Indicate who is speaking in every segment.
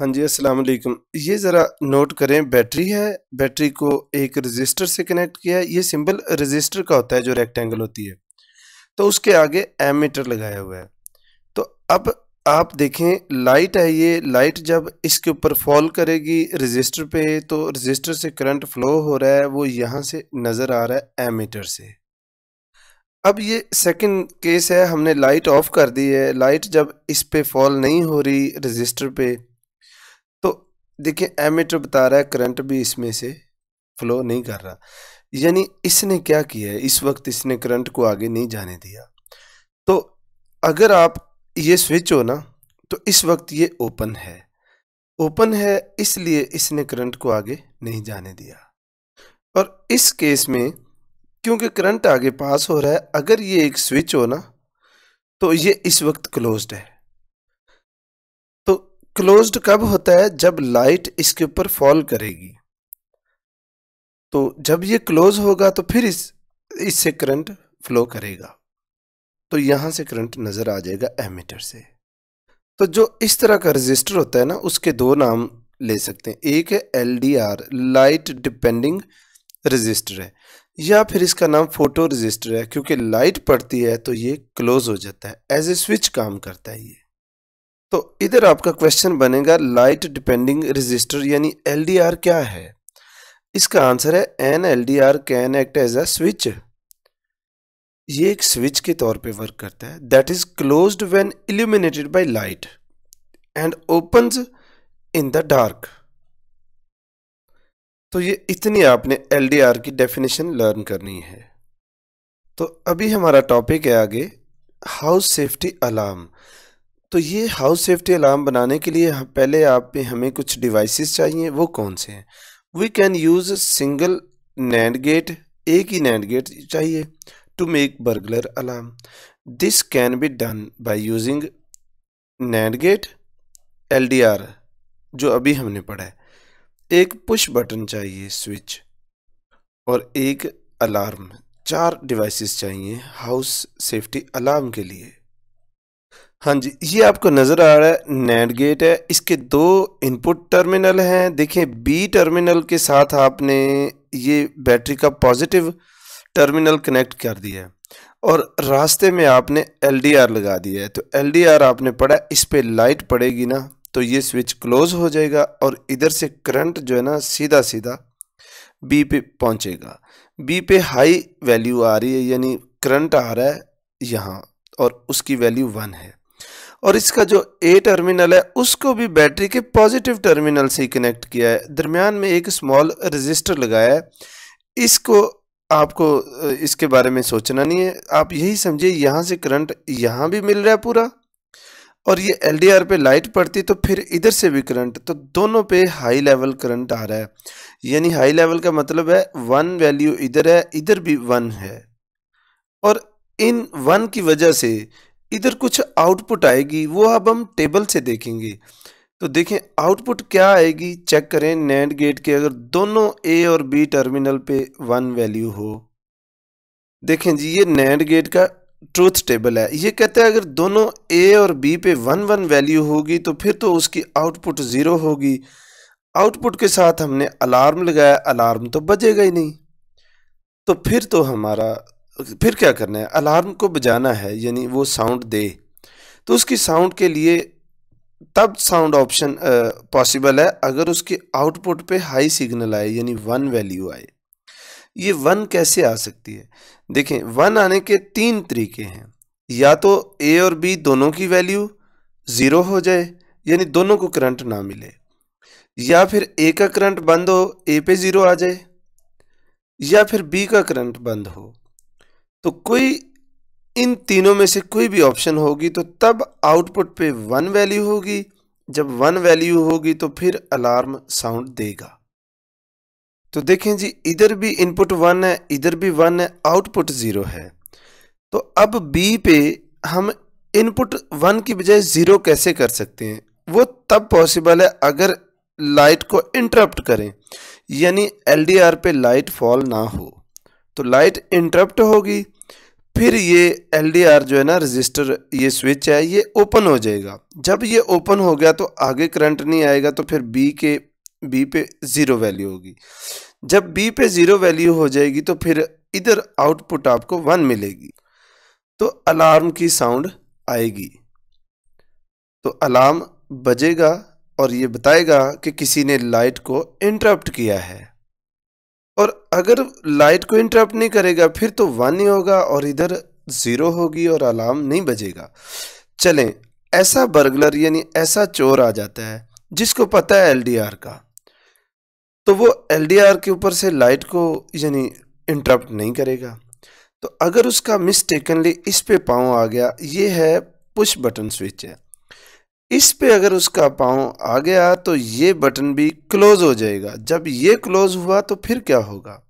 Speaker 1: हाँ जी अस्सलाम वालेकुम ये ज़रा नोट करें बैटरी है बैटरी को एक रजिस्टर से कनेक्ट किया है ये सिंबल रजिस्टर का होता है जो रेक्टेंगल होती है तो उसके आगे एम मीटर लगाया हुआ है तो अब आप देखें लाइट है ये लाइट जब इसके ऊपर फॉल करेगी रजिस्टर पे तो रजिस्टर से करंट फ्लो हो रहा है वो यहाँ से नज़र आ रहा है एम मीटर से अब ये सेकंड केस है हमने लाइट ऑफ कर दी है लाइट जब इस पे फॉल नहीं हो रही रजिस्टर पे देखिए एमीटर बता रहा है करंट भी इसमें से फ्लो नहीं कर रहा यानी इसने क्या किया है इस वक्त इसने करंट को आगे नहीं जाने दिया तो अगर आप ये स्विच हो ना तो इस वक्त ये ओपन है ओपन है इसलिए इसने करंट को आगे नहीं जाने दिया और इस केस में क्योंकि करंट आगे पास हो रहा है अगर ये एक स्विच हो ना तो ये इस वक्त क्लोज्ड है क्लोज्ड कब होता है जब लाइट इसके ऊपर फॉल करेगी तो जब ये क्लोज होगा तो फिर इस इससे करंट फ्लो करेगा तो यहां से करंट नज़र आ जाएगा एमीटर से तो जो इस तरह का रजिस्टर होता है ना उसके दो नाम ले सकते हैं एक है L D R light depending register है या फिर इसका नाम फोटो रजिस्टर है क्योंकि लाइट पड़ती है तो ये क्लोज हो जाता है एज ए स्विच काम करता है ये तो इधर आपका क्वेश्चन बनेगा लाइट डिपेंडिंग रजिस्टर यानी एल क्या है इसका आंसर है N L D R can act as a switch ये एक स्विच के तौर पे वर्क करता है that is closed when illuminated by light and open in the dark तो ये इतनी आपने एल की डेफिनेशन लर्न करनी है तो अभी हमारा टॉपिक है आगे हाउस सेफ्टी अलार्म तो ये हाउस सेफ्टी अलार्म बनाने के लिए पहले आप पे हमें कुछ डिवाइसेस चाहिए वो कौन से हैं we can use single NAND gate एक ही नैंड गेट चाहिए to make burglar alarm this can be done by using NAND gate LDR जो अभी हमने पढ़ा है एक पुश बटन चाहिए स्विच और एक अलार्म चार डिवाइसेस चाहिए हाउस सेफ्टी अलार्म के लिए हाँ जी ये आपको नज़र आ रहा है नैट गेट है इसके दो इनपुट टर्मिनल हैं देखें बी टर्मिनल के साथ आपने ये बैटरी का पॉजिटिव टर्मिनल कनेक्ट कर दिया है और रास्ते में आपने एलडीआर लगा दिया है तो एलडीआर आपने पढ़ा इस पर लाइट पड़ेगी ना तो ये स्विच क्लोज हो जाएगा और इधर से करंट जो है ना सीधा सीधा बी पे पहुँचेगा बी पे हाई वैल्यू आ रही है यानी करंट आ रहा है यहाँ और उसकी वैल्यू वन है और इसका जो ए टर्मिनल है उसको भी बैटरी के पॉजिटिव टर्मिनल से कनेक्ट किया है दरमियान में एक स्मॉल रजिस्टर लगाया है इसको आपको इसके बारे में सोचना नहीं है आप यही समझिए यहाँ से करंट यहाँ भी मिल रहा है पूरा और ये एल डी आर पे लाइट पड़ती तो फिर इधर से भी करंट तो दोनों पे हाई लेवल करंट आ रहा है यानी हाई लेवल का मतलब है वन वैल्यू इधर है इधर भी वन है और इन वन की वजह से इधर कुछ आउटपुट आएगी वो अब हम टेबल से देखेंगे तो देखें आउटपुट क्या आएगी चेक करें नैंड गेट के अगर दोनों ए और बी टर्मिनल पे वन वैल्यू हो देखें जी ये नैंड गेट का ट्रूथ टेबल है ये कहता है अगर दोनों ए और बी पे वन वन वैल्यू होगी तो फिर तो उसकी आउटपुट ज़ीरो होगी आउटपुट के साथ हमने अलार्म लगाया अलार्म तो बजेगा ही नहीं तो फिर तो हमारा फिर क्या करना है अलार्म को बजाना है यानी वो साउंड दे तो उसकी साउंड के लिए तब साउंड ऑप्शन पॉसिबल है अगर उसके आउटपुट पे हाई सिग्नल आए यानी वन वैल्यू आए ये वन कैसे आ सकती है देखें वन आने के तीन तरीके हैं या तो ए और बी दोनों की वैल्यू ज़ीरो हो जाए यानी दोनों को करंट ना मिले या फिर ए का करंट बंद हो ए पे ज़ीरो आ जाए या फिर बी का करंट बंद हो तो कोई इन तीनों में से कोई भी ऑप्शन होगी तो तब आउटपुट पे वन वैल्यू होगी जब वन वैल्यू होगी तो फिर अलार्म साउंड देगा तो देखें जी इधर भी इनपुट वन है इधर भी वन है आउटपुट ज़ीरो है तो अब बी पे हम इनपुट वन की बजाय ज़ीरो कैसे कर सकते हैं वो तब पॉसिबल है अगर लाइट को इंटरप्ट करें यानी एलडीआर पे लाइट फॉल ना हो तो लाइट इंटरप्ट होगी फिर ये एल जो है ना रजिस्टर ये स्विच है ये ओपन हो जाएगा जब ये ओपन हो गया तो आगे करंट नहीं आएगा तो फिर बी के बी पे ज़ीरो वैल्यू होगी जब बी पे ज़ीरो वैल्यू हो जाएगी तो फिर इधर आउटपुट आपको वन मिलेगी तो अलार्म की साउंड आएगी तो अलार्म बजेगा और ये बताएगा कि किसी ने लाइट को इंटरप्ट किया है और अगर लाइट को इंटरप्ट नहीं करेगा फिर तो वन ही होगा और इधर ज़ीरो होगी और अलार्म नहीं बजेगा चलें ऐसा बर्गलर यानी ऐसा चोर आ जाता है जिसको पता है एलडीआर का तो वो एलडीआर के ऊपर से लाइट को यानी इंटरप्ट नहीं करेगा तो अगर उसका मिस्टेकनली इस पे पाँव आ गया ये है पुश बटन स्विच है इस पे अगर उसका पाँव आ गया तो ये बटन भी क्लोज़ हो जाएगा जब ये क्लोज़ हुआ तो फिर क्या होगा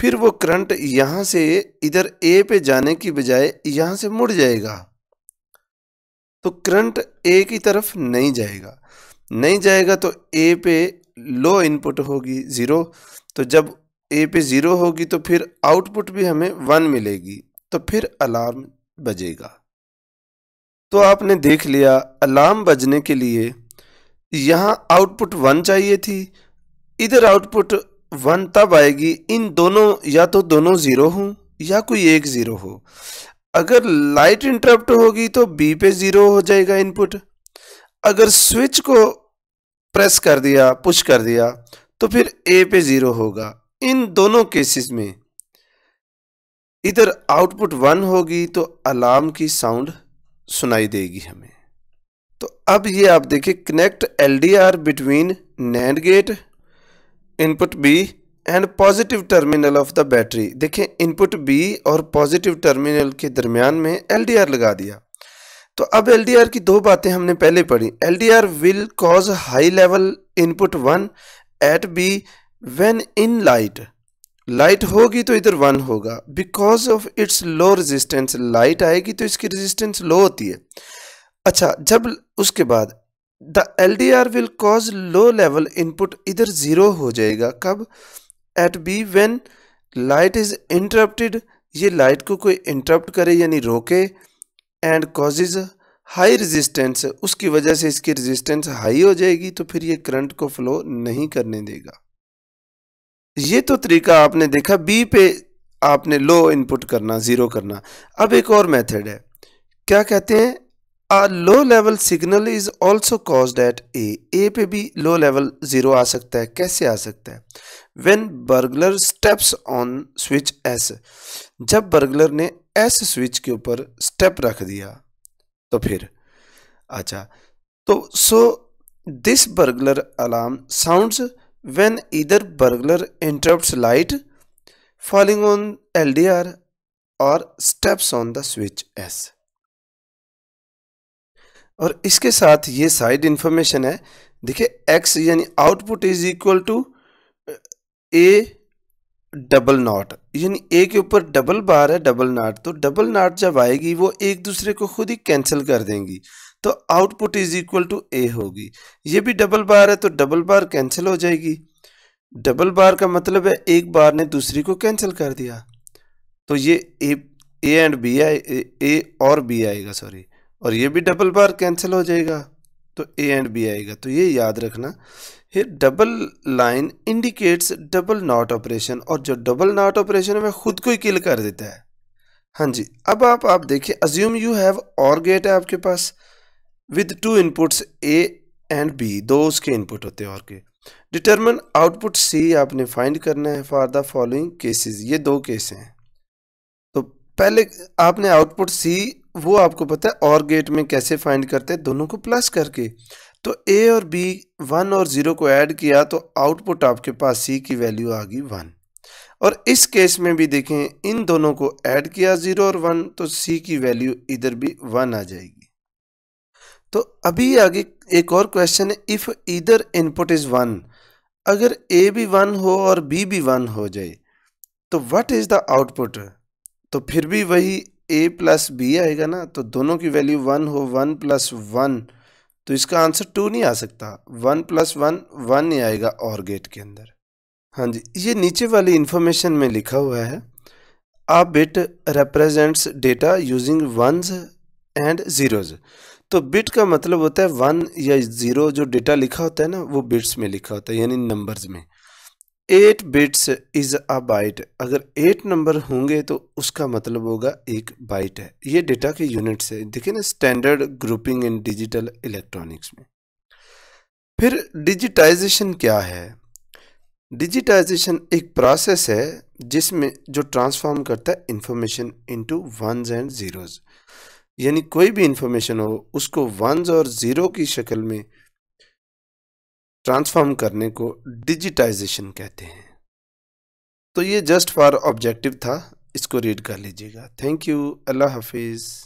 Speaker 1: फिर वो करंट यहाँ से इधर ए पे जाने की बजाय यहाँ से मुड़ जाएगा तो करंट ए की तरफ नहीं जाएगा नहीं जाएगा तो ए पे लो इनपुट होगी ज़ीरो तो जब ए पे ज़ीरो होगी तो फिर आउटपुट भी हमें वन मिलेगी तो फिर अलार्म बजेगा तो आपने देख लिया अलार्म बजने के लिए यहाँ आउटपुट वन चाहिए थी इधर आउटपुट वन तब आएगी इन दोनों या तो दोनों ज़ीरो हों या कोई एक ज़ीरो हो अगर लाइट इंटरप्ट होगी तो बी पे ज़ीरो हो जाएगा इनपुट अगर स्विच को प्रेस कर दिया पुश कर दिया तो फिर ए पे ज़ीरो होगा इन दोनों केसेस में इधर आउटपुट वन होगी तो अलार्म की साउंड सुनाई देगी हमें तो अब ये आप देखिए connect L D R between NAND gate input B and positive terminal of the battery देखिए इनपुट बी और पॉजिटिव टर्मिनल के दरमियान में एल डी आर लगा दिया तो अब एल डी आर की दो बातें हमने पहले पढ़ी L D R will cause high level input one at B when in light light होगी तो इधर वन होगा because of its low resistance light आएगी तो इसकी रेजिस्टेंस लो होती है अच्छा जब उसके बाद the L D R will cause low level input इधर ज़ीरो हो जाएगा कब at B when light is interrupted ये लाइट को कोई इंटरप्ट करे यानी रोके एंड इज हाई रेजिस्टेंस उसकी वजह से इसकी रेजिस्टेंस हाई हो जाएगी तो फिर ये करंट को फ्लो नहीं करने देगा ये तो तरीका आपने देखा बी पे आपने लो इनपुट करना ज़ीरो करना अब एक और मेथड है क्या कहते हैं uh low level signal is also caused at A A पे भी लो लेवल ज़ीरो आ सकता है कैसे आ सकता है when burglar steps on switch S जब बर्गलर ने एस स्विच के ऊपर स्टेप रख दिया तो फिर अच्छा तो so this burglar alarm sounds when either burglar interrupts light falling on LDR और steps on the switch S और इसके साथ ये साइड इंफॉर्मेशन है देखिए एक्स यानी output is equal to A double not यानी ए के ऊपर डबल बार है डबल नॉट तो डबल नॉट जब आएगी वो एक दूसरे को खुद ही कैंसिल कर देंगी तो output is equal to A होगी ये भी डबल बार है तो डबल बार कैंसिल हो जाएगी डबल बार का मतलब है एक बार ने दूसरी को कैंसिल कर दिया तो ये ए ए एंड बी आए ए और बी आएगा सॉरी और ये भी डबल बार कैंसिल हो जाएगा तो ए एंड बी आएगा तो ये याद रखना ये double line indicates double not operation और जो डबल नॉट ऑपरेशन है वह खुद को ही किल कर देता है हाँ जी अब आप आप देखिए assume you have OR gate है आपके पास with two inputs A and B दो उसके इनपुट होते हैं और के डिटर्मन आउटपुट सी आपने फाइंड करना है फॉर द फॉलोइंग केसेस ये दो केस हैं तो पहले आपने आउटपुट सी वो आपको पता है और गेट में कैसे फाइंड करते हैं दोनों को प्लस करके तो ए और बी वन और ज़ीरो को ऐड किया तो आउटपुट आपके पास सी की वैल्यू आ गई वन और इस केस में भी देखें इन दोनों को ऐड किया ज़ीरो और वन तो सी की वैल्यू इधर भी वन आ जाएगी तो अभी आगे एक और क्वेश्चन है इफ़ इधर इनपुट इज़ वन अगर ए भी वन हो और बी भी वन हो जाए तो व्हाट इज़ द आउटपुट तो फिर भी वही ए प्लस बी आएगा ना तो दोनों की वैल्यू वन हो वन प्लस वन तो इसका आंसर टू नहीं आ सकता वन प्लस वन वन ही आएगा और गेट के अंदर हाँ जी ये नीचे वाली इन्फॉर्मेशन में लिखा हुआ है uh bit represents data using ones and zeros तो बिट का मतलब होता है वन या ज़ीरो जो डेटा लिखा होता है ना वो बिट्स में लिखा होता है यानी नंबर्स में eight bits is a byte अगर एट नंबर होंगे तो उसका मतलब होगा एक बाइट है ये डेटा के यूनिट्स है देखिए ना standard grouping in digital electronics में फिर डिजिटाइजेशन क्या है डिजिटाइजेशन एक प्रोसेस है जिसमें जो ट्रांसफॉर्म करता है information into one and zeros यानी कोई भी इंफॉर्मेशन हो उसको वंस और ज़ीरो की शक्ल में ट्रांसफॉर्म करने को डिजिटाइजेशन कहते हैं तो ये जस्ट फॉर ऑब्जेक्टिव था इसको रीड कर लीजिएगा थैंक यू अल्लाह हाफिज़